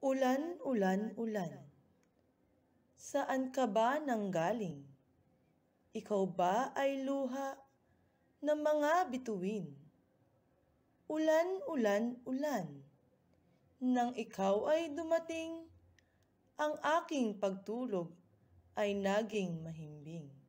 Ulan, ulan, ulan. Saan ka ba nang galing? Ikaw ba ay luha ng mga bituin? Ulan, ulan, ulan. Nang ikaw ay dumating, ang aking pagtulog ay naging mahimbing.